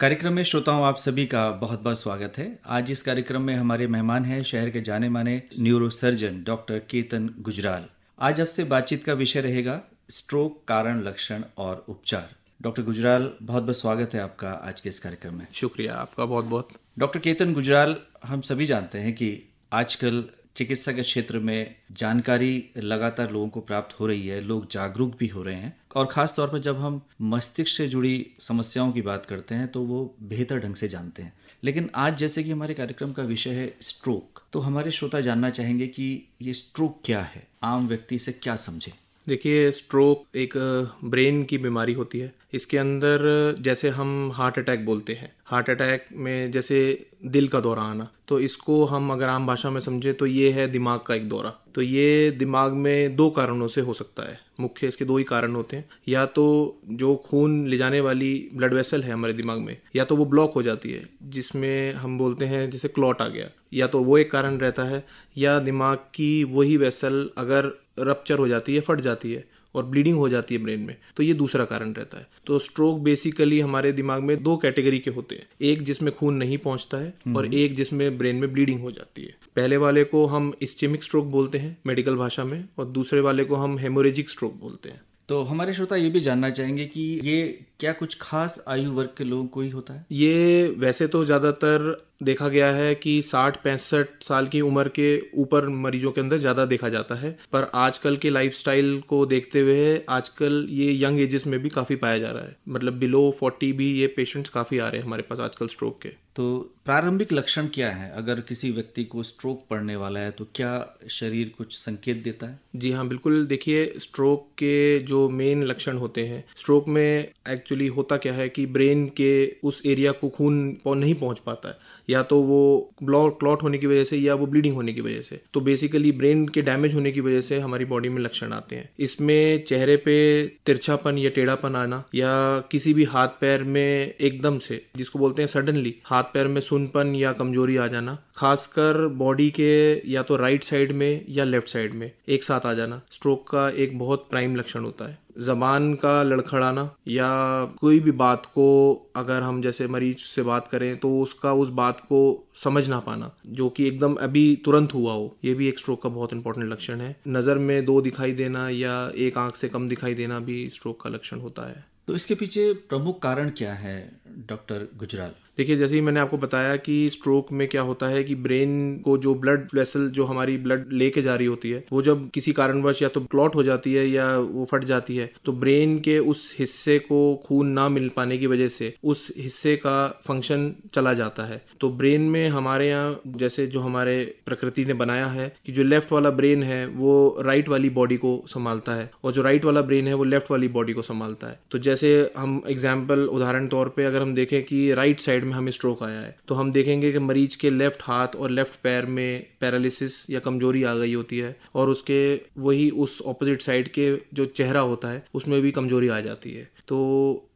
कार्यक्रम में श्रोताओं आप सभी का बहुत बहुत स्वागत है आज इस कार्यक्रम में हमारे मेहमान हैं शहर के जाने माने न्यूरोसर्जन डॉक्टर केतन गुजराल आज आपसे बातचीत का विषय रहेगा स्ट्रोक कारण लक्षण और उपचार डॉक्टर गुजराल बहुत बहुत स्वागत है आपका आज के इस कार्यक्रम में शुक्रिया आपका बहुत बहुत डॉक्टर केतन गुजराल हम सभी जानते हैं कि आजकल चिकित्सा के क्षेत्र में जानकारी लगातार लोगों को प्राप्त हो रही है लोग जागरूक भी हो रहे हैं और ख़ास तौर पर जब हम मस्तिष्क से जुड़ी समस्याओं की बात करते हैं तो वो बेहतर ढंग से जानते हैं लेकिन आज जैसे कि हमारे कार्यक्रम का विषय है स्ट्रोक तो हमारे श्रोता जानना चाहेंगे कि ये स्ट्रोक क्या है आम व्यक्ति से क्या समझे देखिए स्ट्रोक एक ब्रेन की बीमारी होती है इसके अंदर जैसे हम हार्ट अटैक बोलते हैं हार्ट अटैक में जैसे दिल का दौरा आना तो इसको हम अगर आम भाषा में समझे तो ये है दिमाग का एक दौरा तो ये दिमाग में दो कारणों से हो सकता है मुख्य इसके दो ही कारण होते हैं या तो जो खून ले जाने वाली ब्लड वेसल है हमारे दिमाग में या तो वो ब्लॉक हो जाती है जिसमें हम बोलते हैं जैसे क्लॉट आ गया या तो वो एक कारण रहता है या दिमाग की वही वेसल अगर रप्चर हो जाती है फट जाती है और ब्लीडिंग हो जाती है ब्रेन में तो ये दूसरा कारण रहता है तो स्ट्रोक बेसिकली हमारे दिमाग में दो कैटेगरी के होते हैं एक जिसमें खून नहीं पहुंचता है हम्म। और एक जिसमें ब्रेन में ब्लीडिंग हो जाती है पहले वाले को हम इस्चेमिक स्ट्रोक बोलते हैं मेडिकल भाषा में और दूसरे वाले को हम हेमोरेजिक स्ट्रोक बोलते हैं तो हमारे श्रोता ये भी जानना चाहेंगे कि ये क्या कुछ खास आयु वर्ग के लोगों को ही होता है ये वैसे तो ज़्यादातर देखा गया है कि साठ पैंसठ साल की उम्र के ऊपर मरीजों के अंदर ज़्यादा देखा जाता है पर आजकल के लाइफ को देखते हुए आजकल ये यंग एजेस में भी काफ़ी पाया जा रहा है मतलब बिलो फोर्टी भी ये पेशेंट्स काफ़ी आ रहे हैं हमारे पास आजकल स्ट्रोक के तो प्रारंभिक लक्षण क्या है अगर किसी व्यक्ति को स्ट्रोक पड़ने वाला है तो क्या शरीर कुछ संकेत देता है जी हाँ बिल्कुल देखिए स्ट्रोक के जो मेन लक्षण होते हैं स्ट्रोक में एक्चुअली होता क्या है कि ब्रेन के उस एरिया को खून नहीं पहुंच पाता है या तो वो ब्लॉक क्लॉट होने की वजह से या वो ब्लीडिंग होने की वजह से तो बेसिकली ब्रेन के डैमेज होने की वजह से हमारी बॉडी में लक्षण आते हैं इसमें चेहरे पे तिरछापन या टेढ़ापन आना या किसी भी हाथ पैर में एकदम से जिसको बोलते हैं सडनली हाथ पैर में सुनपन या कमजोरी आ जाना खासकर बॉडी के या तो राइट साइड में या लेफ्ट साइड में एक साथ आ जाना स्ट्रोक का एक बहुत प्राइम लक्षण होता है ज़बान का लड़खड़ाना या कोई भी बात को अगर हम जैसे मरीज से बात करें तो उसका उस बात को समझ ना पाना जो कि एकदम अभी तुरंत हुआ हो ये भी एक स्ट्रोक का बहुत इंपॉर्टेंट लक्षण है नज़र में दो दिखाई देना या एक आंख से कम दिखाई देना भी स्ट्रोक का लक्षण होता है तो इसके पीछे प्रमुख कारण क्या है डॉक्टर गुजराल देखिए जैसे ही मैंने आपको बताया कि स्ट्रोक में क्या होता है कि ब्रेन को जो ब्लड वेसल जो हमारी ब्लड लेके जा रही होती है वो जब किसी कारणवश या तो क्लॉट हो जाती है या वो फट जाती है तो ब्रेन के उस हिस्से को खून ना मिल पाने की वजह से उस हिस्से का फंक्शन चला जाता है तो ब्रेन में हमारे यहाँ जैसे जो हमारे प्रकृति ने बनाया है कि जो लेफ्ट वाला ब्रेन है वो राइट वाली बॉडी को संभालता है और जो राइट वाला ब्रेन है वो लेफ्ट वाली बॉडी को संभालता है तो जैसे हम एग्जाम्पल उदाहरण तौर पर अगर हम देखें कि राइट साइड में हमें स्ट्रोक आया है तो हम देखेंगे कि मरीज के लेफ्ट हाथ और लेफ्ट पैर में पैरालिसिस या कमजोरी आ गई होती है और उसके वही उस ऑपोजिट साइड के जो चेहरा होता है उसमें भी कमजोरी आ जाती है तो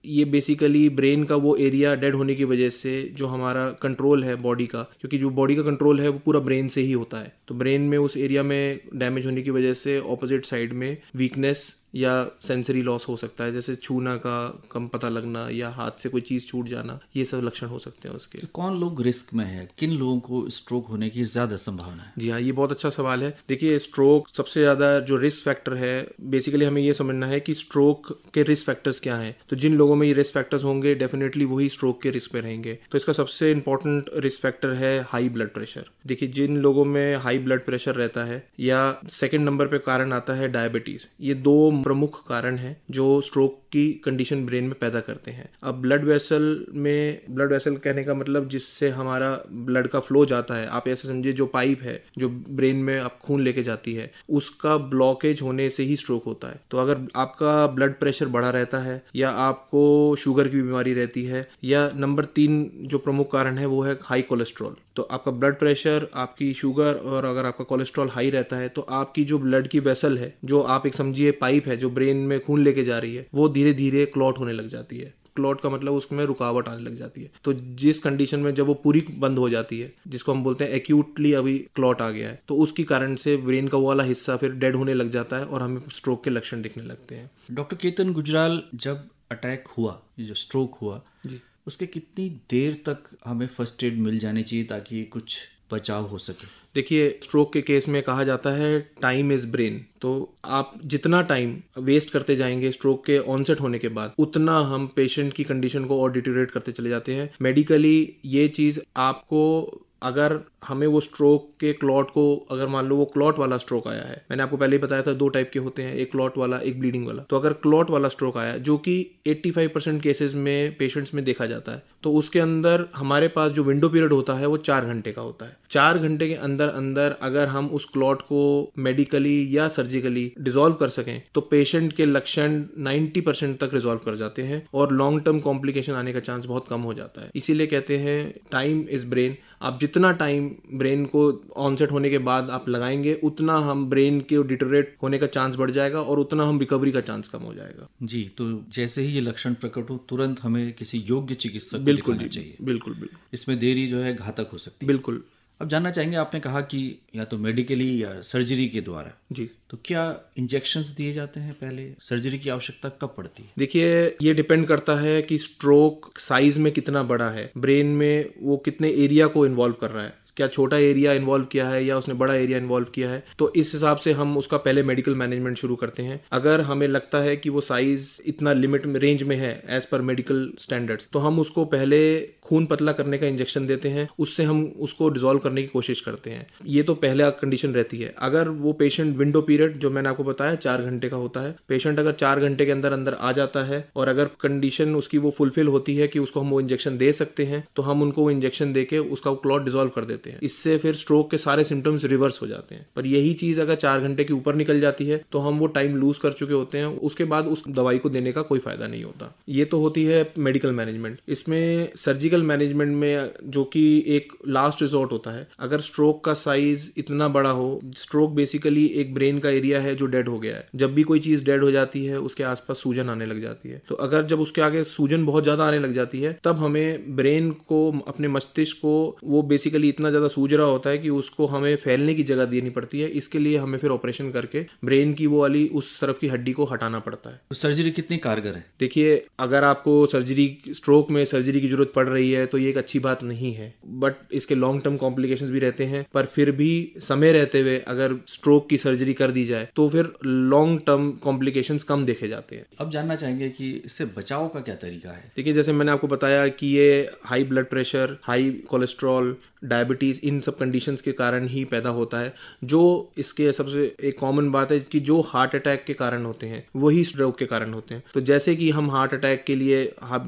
ये बेसिकली ब्रेन का वो एरिया डेड होने की वजह से जो हमारा कंट्रोल है बॉडी का क्योंकि जो बॉडी का कंट्रोल है वो पूरा ब्रेन से ही होता है तो ब्रेन में उस एरिया में डैमेज होने की वजह से ऑपोजिट साइड में वीकनेस या सेंसरी लॉस हो सकता है जैसे छूना का कम पता लगना या हाथ से कोई चीज़ छूट जाना ये सब लक्षण हो सकते हैं उसके तो कौन लोग रिस्क में है किन लोगों को स्ट्रोक होने की ज़्यादा संभावना है जी हाँ ये बहुत अच्छा सवाल है देखिए स्ट्रोक सबसे ज़्यादा जो रिस्क फैक्टर है बेसिकली हमें ये समझना है कि स्ट्रोक के रिस्क फैक्टर्स क्या है तो जिन लोगों लोगों में ये रिस्क फैक्टर्स होंगे डेफिनेटली वही स्ट्रोक के रिस्क में रहेंगे तो इसका सबसे इंपॉर्टेंट रिस्क फैक्टर है हाई ब्लड प्रेशर देखिए जिन लोगों में हाई ब्लड प्रेशर रहता है या सेकेंड नंबर पे कारण आता है डायबिटीज ये दो प्रमुख कारण है जो स्ट्रोक की कंडीशन ब्रेन में पैदा करते हैं अब ब्लड वेसल में ब्लड वेसल कहने का मतलब जिससे हमारा ब्लड का फ्लो जाता है आप ऐसे समझिए जो पाइप है जो ब्रेन में आप खून लेके जाती है उसका ब्लॉकेज होने से ही स्ट्रोक होता है तो अगर आपका ब्लड प्रेशर बढ़ा रहता है या आपको शुगर की बीमारी रहती है या नंबर तीन जो प्रमुख कारण है वो है हाई कोलेस्ट्रॉल तो आपका ब्लड प्रेशर आपकी शुगर और अगर आपका कोलेस्ट्रॉल हाई रहता है तो आपकी जो ब्लड की वेसल है जो आप एक समझिए पाइप है जो ब्रेन में खून लेके जा रही है वो धीरे धीरे क्लॉट होने लग जाती है क्लॉट का मतलब उसमें रुकावट आने लग जाती है तो जिस कंडीशन में जब वो पूरी बंद हो जाती है जिसको हम बोलते हैं एक्यूटली अभी क्लॉट आ गया है तो उसकी कारण से ब्रेन का वो वाला हिस्सा फिर डेड होने लग जाता है और हमें स्ट्रोक के लक्षण दिखने लगते हैं डॉक्टर केतन गुजराल जब अटैक हुआ जो स्ट्रोक हुआ जी उसके कितनी देर तक हमें फर्स्ट एड मिल जानी चाहिए ताकि कुछ बचाव हो सके देखिए स्ट्रोक के केस में कहा जाता है टाइम इज ब्रेन तो आप जितना टाइम वेस्ट करते जाएंगे स्ट्रोक के ऑनसेट होने के बाद उतना हम पेशेंट की कंडीशन को और डिटोरेट करते चले जाते हैं मेडिकली ये चीज़ आपको अगर हमें वो स्ट्रोक के क्लॉट को अगर मान लो वो क्लॉट वाला स्ट्रोक आया है मैंने आपको पहले ही बताया था दो टाइप के होते हैं एक क्लॉट वाला एक ब्लीडिंग वाला तो अगर क्लॉट वाला स्ट्रोक आया जो कि 85 परसेंट केसेज में पेशेंट्स में देखा जाता है तो उसके अंदर हमारे पास जो विंडो पीरियड होता है वो चार घंटे का होता है चार घंटे के अंदर अंदर अगर हम उस क्लॉट को मेडिकली या सर्जिकली डिजोल्व कर सकें तो पेशेंट के लक्षण 90 परसेंट तक रिजोल्व कर जाते हैं और लॉन्ग टर्म कॉम्प्लिकेशन आने का चांस बहुत कम हो जाता है इसीलिए कहते हैं टाइम इज ब्रेन आप जितना टाइम ब्रेन को ऑनसेट होने के बाद आप लगाएंगे उतना हम ब्रेन के डिटोरेट होने का चांस बढ़ जाएगा और उतना हम रिकवरी का चांस कम हो जाएगा जी तो जैसे ही ये लक्षण प्रकट हो तुरंत हमें किसी योग्य चिकित्सक बिल्कुल जी चाहिए बिल्कुल बिल्कुल इसमें देरी जो है घातक हो सकती है बिल्कुल अब जानना चाहेंगे आपने कहा कि या तो मेडिकली या सर्जरी के द्वारा जी तो क्या इंजेक्शन दिए जाते हैं पहले सर्जरी की आवश्यकता कब पड़ती है देखिए ये डिपेंड करता है कि स्ट्रोक साइज में कितना बड़ा है ब्रेन में वो कितने एरिया को इन्वॉल्व कर रहा है क्या छोटा एरिया इन्वॉल्व किया है या उसने बड़ा एरिया इन्वॉल्व किया है तो इस हिसाब से हम उसका पहले मेडिकल मैनेजमेंट शुरू करते हैं अगर हमें लगता है कि वो साइज इतना लिमिट रेंज में है एज पर मेडिकल स्टैंडर्ड्स तो हम उसको पहले खून पतला करने का इंजेक्शन देते हैं उससे हम उसको डिजोल्व करने की कोशिश करते हैं ये तो पहला कंडीशन रहती है अगर वो पेशेंट विंडो पीरियड जो मैंने आपको बताया चार घंटे का होता है पेशेंट अगर चार घंटे के अंदर अंदर आ जाता है और अगर कंडीशन उसकी वो फुलफिल होती है कि उसको हम वो इंजेक्शन दे सकते हैं तो हम उनको वो इंजेक्शन देकर उसका क्लॉट डिजोल्व कर देते देते हैं इससे फिर स्ट्रोक के सारे सिम्टम्स रिवर्स हो जाते हैं पर यही चीज़ अगर चार घंटे के ऊपर निकल जाती है तो हम वो टाइम लूज कर चुके होते हैं उसके बाद उस दवाई को देने का कोई फायदा नहीं होता ये तो होती है मेडिकल मैनेजमेंट इसमें सर्जिकल मैनेजमेंट में जो कि एक लास्ट रिजॉर्ट होता है अगर स्ट्रोक का साइज इतना बड़ा हो स्ट्रोक बेसिकली एक ब्रेन का एरिया है जो डेड हो गया है जब भी कोई चीज़ डेड हो जाती है उसके आसपास सूजन आने लग जाती है तो अगर जब उसके आगे सूजन बहुत ज़्यादा आने लग जाती है तब हमें ब्रेन को अपने मस्तिष्क को वो बेसिकली इतना इतना ज़्यादा सूझ रहा होता है कि उसको हमें फैलने की जगह देनी पड़ती है इसके लिए हमें फिर ऑपरेशन करके ब्रेन की वो वाली उस तरफ की हड्डी को हटाना पड़ता है तो सर्जरी कितनी कारगर है देखिए अगर आपको सर्जरी स्ट्रोक में सर्जरी की जरूरत पड़ रही है तो ये एक अच्छी बात नहीं है बट इसके लॉन्ग टर्म कॉम्प्लिकेशन भी रहते हैं पर फिर भी समय रहते हुए अगर स्ट्रोक की सर्जरी कर दी जाए तो फिर लॉन्ग टर्म कॉम्प्लिकेशन कम देखे जाते हैं अब जानना चाहेंगे कि इससे बचाव का क्या तरीका है देखिए जैसे मैंने आपको बताया कि ये high blood pressure high cholesterol diabetes diabetes इन सब कंडीशन के कारण ही पैदा होता है जो इसके सबसे एक कॉमन बात है कि जो हार्ट अटैक के कारण होते हैं वही स्ट्रोक के कारण होते हैं तो जैसे कि हम हार्ट अटैक के लिए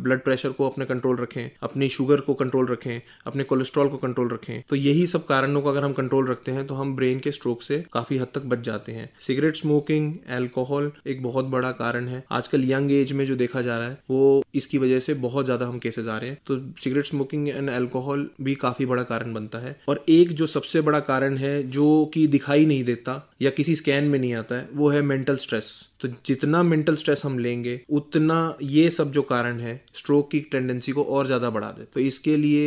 ब्लड प्रेशर को अपने कंट्रोल रखें अपनी शुगर को कंट्रोल रखें अपने कोलेस्ट्रॉल को कंट्रोल रखें तो यही सब कारणों को अगर हम कंट्रोल रखते हैं तो हम ब्रेन के स्ट्रोक से काफ़ी हद तक बच जाते हैं सिगरेट स्मोकिंग एल्कोहल एक बहुत बड़ा कारण है आजकल यंग एज में जो देखा जा रहा है वो इसकी वजह से बहुत ज़्यादा हम केसेज आ रहे हैं तो सिगरेट स्मोकिंग एंड एल्कोहल भी काफ़ी बड़ा कारण बनता है है और एक जो सबसे बड़ा कारण है जो कि दिखाई नहीं देता या किसी स्कैन में नहीं आता है वो है मेंटल स्ट्रेस तो जितना मेंटल स्ट्रेस हम लेंगे उतना ये सब जो कारण है स्ट्रोक की टेंडेंसी को और ज़्यादा बढ़ा दे तो इसके लिए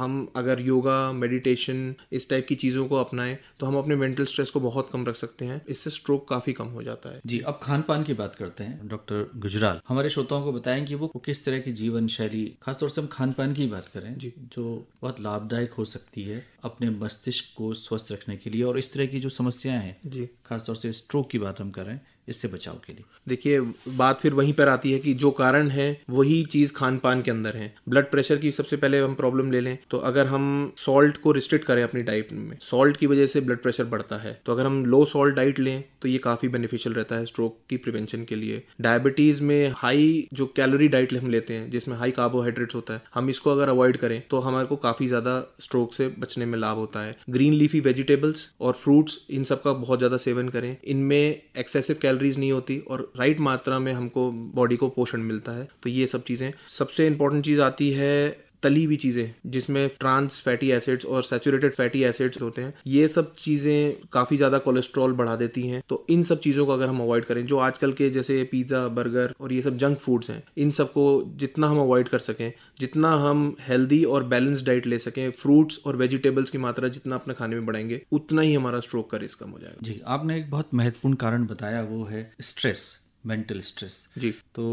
हम अगर योगा मेडिटेशन इस टाइप की चीज़ों को अपनाएं तो हम अपने मेंटल स्ट्रेस को बहुत कम रख सकते हैं इससे स्ट्रोक काफ़ी कम हो जाता है जी अब खान पान की बात करते हैं डॉक्टर गुजराल हमारे श्रोताओं को बताएं कि वो किस तरह की जीवन शैली खासतौर से हम खान पान की बात करें जी जो बहुत लाभदायक हो सकती है है अपने मस्तिष्क को स्वस्थ रखने के लिए और इस तरह की जो समस्याएं हैं खासतौर से स्ट्रोक की बात हम करें इससे बचाव के लिए देखिए बात फिर वहीं पर आती है कि जो कारण है वही चीज़ खान पान के अंदर है ब्लड प्रेशर की सबसे पहले हम प्रॉब्लम ले लें तो अगर हम सॉल्ट को रिस्ट्रिक्ट करें अपनी डाइट में सॉल्ट की वजह से ब्लड प्रेशर बढ़ता है तो अगर हम लो सॉल्ट डाइट लें तो ये काफ़ी बेनिफिशियल रहता है स्ट्रोक की प्रिवेंशन के लिए डायबिटीज़ में हाई जो कैलोरी डाइट हम लेते हैं जिसमें हाई कार्बोहाइड्रेट होता है हम इसको अगर अवॉइड करें तो हमारे को काफ़ी ज़्यादा स्ट्रोक से बचने में लाभ होता है ग्रीन लीफी वेजिटेबल्स और फ्रूट्स इन सबका बहुत ज़्यादा सेवन करें इनमें एक्सेसिव कैलोरी कैलरीज नहीं होती और राइट मात्रा में हमको बॉडी को पोषण मिलता है तो ये सब चीज़ें सबसे इंपॉर्टेंट चीज़ आती है तली हुई चीज़ें जिसमें ट्रांस फैटी एसिड्स और सेचुरेटेड फैटी एसिड्स होते हैं ये सब चीज़ें काफ़ी ज़्यादा कोलेस्ट्रॉल बढ़ा देती हैं तो इन सब चीज़ों को अगर हम अवॉइड करें जो आजकल के जैसे पिज़्ज़ा बर्गर और ये सब जंक फूड्स हैं इन सबको जितना हम अवॉइड कर सकें जितना हम हेल्दी और बैलेंस डाइट ले सकें फ्रूट्स और वेजिटेबल्स की मात्रा जितना अपने खाने में बढ़ाएंगे उतना ही हमारा स्ट्रोक का रिस्क कम हो जाएगा जी आपने एक बहुत महत्वपूर्ण कारण बताया वो है स्ट्रेस मेंटल स्ट्रेस जी तो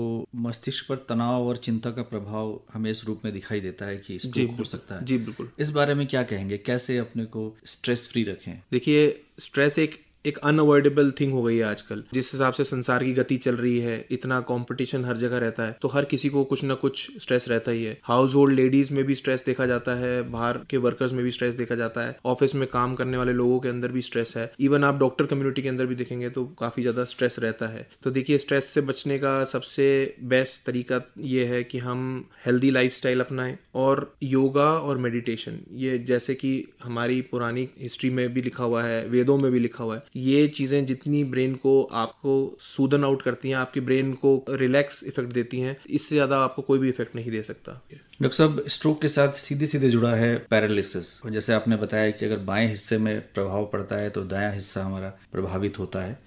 मस्तिष्क पर तनाव और चिंता का प्रभाव हमें इस रूप में दिखाई देता है कि जी हो सकता है जी बिल्कुल इस बारे में क्या कहेंगे कैसे अपने को स्ट्रेस फ्री रखें देखिए स्ट्रेस एक एक अनअवॉइडेबल थिंग हो गई है आजकल जिस हिसाब से संसार की गति चल रही है इतना कंपटीशन हर जगह रहता है तो हर किसी को कुछ ना कुछ स्ट्रेस रहता ही है हाउस होल्ड लेडीज में भी स्ट्रेस देखा जाता है बाहर के वर्कर्स में भी स्ट्रेस देखा जाता है ऑफिस में काम करने वाले लोगों के अंदर भी स्ट्रेस है इवन आप डॉक्टर कम्युनिटी के अंदर भी देखेंगे तो काफ़ी ज़्यादा स्ट्रेस रहता है तो देखिए स्ट्रेस से बचने का सबसे बेस्ट तरीका ये है कि हम हेल्दी लाइफ अपनाएं और योगा और मेडिटेशन ये जैसे कि हमारी पुरानी हिस्ट्री में भी लिखा हुआ है वेदों में भी लिखा हुआ है ये चीज़ें जितनी ब्रेन को आपको सूदन आउट करती हैं आपकी ब्रेन को रिलैक्स इफेक्ट देती हैं इससे ज़्यादा आपको कोई भी इफेक्ट नहीं दे सकता डॉक्टर साहब स्ट्रोक के साथ सीधे सीधे जुड़ा है पैरालिसिस जैसे आपने बताया कि अगर बाएं हिस्से में प्रभाव पड़ता है तो दाया हिस्सा हमारा प्रभावित होता है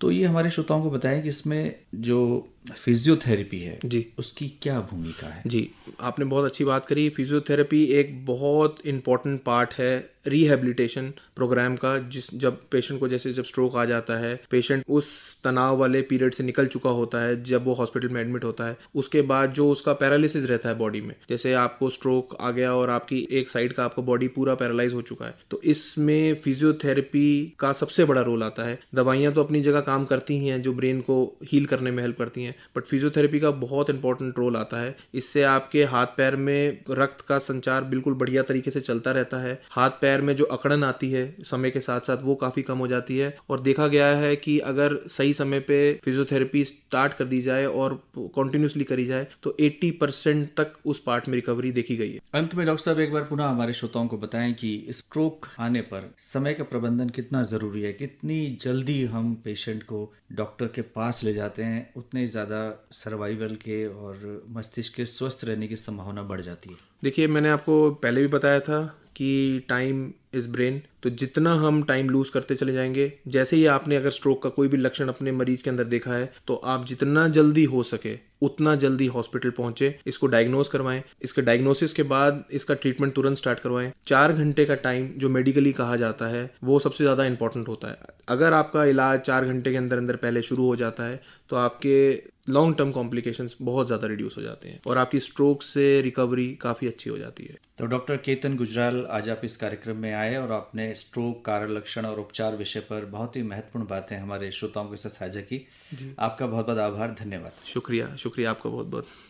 तो ये हमारे श्रोताओं को बताएं कि इसमें जो फिजियोथेरेपी है जी उसकी क्या भूमिका है जी आपने बहुत अच्छी बात करी फिजियोथेरेपी एक बहुत इंपॉर्टेंट पार्ट है रिहेबिलिटेशन प्रोग्राम का जिस जब पेशेंट को जैसे जब स्ट्रोक आ जाता है पेशेंट उस तनाव वाले पीरियड से निकल चुका होता है जब वो हॉस्पिटल में एडमिट होता है उसके बाद जो उसका पैरालिसिस रहता है बॉडी में जैसे आपको स्ट्रोक आ गया और आपकी एक साइड का आपका बॉडी पूरा पैरालाइज हो चुका है तो इसमें फिजियोथेरेपी का सबसे बड़ा रोल आता है दवाइयाँ तो अपनी जगह काम करती ही हैं जो ब्रेन को हील करने में हेल्प करती हैं बट फिजियोथेरेपी का बहुत इंपॉर्टेंट रोल आता है इससे आपके हाथ पैर में रक्त का संचार बिल्कुल बढ़िया तरीके से चलता रहता है हाथ पैर में जो अकड़न आती है समय के साथ साथ वो काफ़ी कम हो जाती है और देखा गया है कि अगर सही समय पे फिजियोथेरेपी स्टार्ट कर दी जाए और कंटिन्यूसली करी जाए तो 80 परसेंट तक उस पार्ट में रिकवरी देखी गई है अंत में डॉक्टर साहब एक बार पुनः हमारे श्रोताओं को बताएं कि स्ट्रोक आने पर समय का प्रबंधन कितना ज़रूरी है कितनी जल्दी हम पेशेंट को डॉक्टर के पास ले जाते हैं उतने ज़्यादा सर्वाइवल के और मस्तिष्क के स्वस्थ रहने की संभावना बढ़ जाती है देखिए मैंने आपको पहले भी बताया था कि टाइम इज़ ब्रेन तो जितना हम टाइम लूज़ करते चले जाएंगे जैसे ही आपने अगर स्ट्रोक का कोई भी लक्षण अपने मरीज के अंदर देखा है तो आप जितना जल्दी हो सके उतना जल्दी हॉस्पिटल पहुंचे इसको डायग्नोज करवाएं इसके डायग्नोसिस के बाद इसका ट्रीटमेंट तुरंत स्टार्ट करवाएं चार घंटे का टाइम जो मेडिकली कहा जाता है वो सबसे ज़्यादा इंपॉर्टेंट होता है अगर आपका इलाज चार घंटे के अंदर अंदर पहले शुरू हो जाता है तो आपके लॉन्ग टर्म कॉम्प्लिकेशंस बहुत ज़्यादा रिड्यूस हो जाते हैं और आपकी स्ट्रोक से रिकवरी काफ़ी अच्छी हो जाती है तो डॉक्टर केतन गुजराल आज आप इस कार्यक्रम में आए और आपने स्ट्रोक कार्य लक्षण और उपचार विषय पर बहुत ही महत्वपूर्ण बातें हमारे श्रोताओं के साथ साझा की आपका बहुत बहुत आभार धन्यवाद शुक्रिया शुक्रिया आपका बहुत बहुत